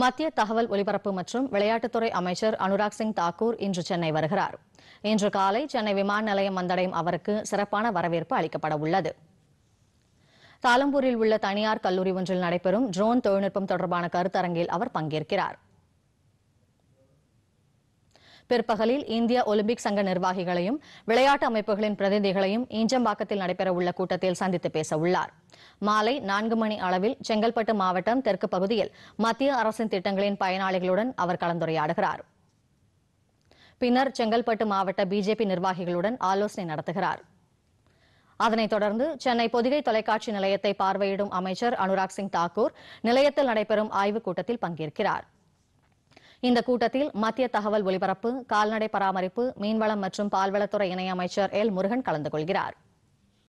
மத்திய தகவல் ஒலிபரப்பு மற்றும் விளையாட்டுத்துறை அமைச்சர் அனுராக் சிங் தாக்கூர் இன்று சென்னை வருகிறார் இன்று காலை சென்னை விமான நிலையம் வந்தடையும் அவருக்கு சிறப்பான வரவேற்பு அளிக்கப்பட உள்ளது தாலம்பூரில் உள்ள தனியார் கல்லூரி ஒன்றில் நடைபெறும் ட்ரோன் தொழில்நுட்பம் தொடர்பான கருத்தரங்கில் அவர் பங்கேற்கிறாா் பிற்பகலில் இந்திய ஒலிம்பிக் சங்க நிர்வாகிகளையும் விளையாட்டு அமைப்புகளின் பிரதிநிதிகளையும் ஈஞ்சம்பாக்கத்தில் நடைபெறவுள்ள கூட்டத்தில் சந்தித்து பேசவுள்ளார் மாலை நான்கு மணி அளவில் செங்கல்பட்டு மாவட்டம் தெற்கு பகுதியில் மத்திய அரசின் திட்டங்களின் பயனாளிகளுடன் அவர் கலந்துரையாடுகிறார் பின்னர் செங்கல்பட்டு மாவட்ட பிஜேபி நிர்வாகிகளுடன் ஆலோசனை நடத்துகிறார் அதனைத் தொடர்ந்து சென்னை பொதிகை தொலைக்காட்சி நிலையத்தை பார்வையிடும் அமைச்சர் அனுராக் சிங் தாக்கூர் நிலையத்தில் நடைபெறும் ஆய்வுக் கூட்டத்தில் பங்கேற்கிறாா் இந்த கூட்டத்தில் மத்திய தகவல் ஒலிபரப்பு கால்நடை பராமரிப்பு மீன்வளம் மற்றும் பால்வளத்துறை இணையமைச்சர் எல் முருகன் கலந்து கொள்கிறாா்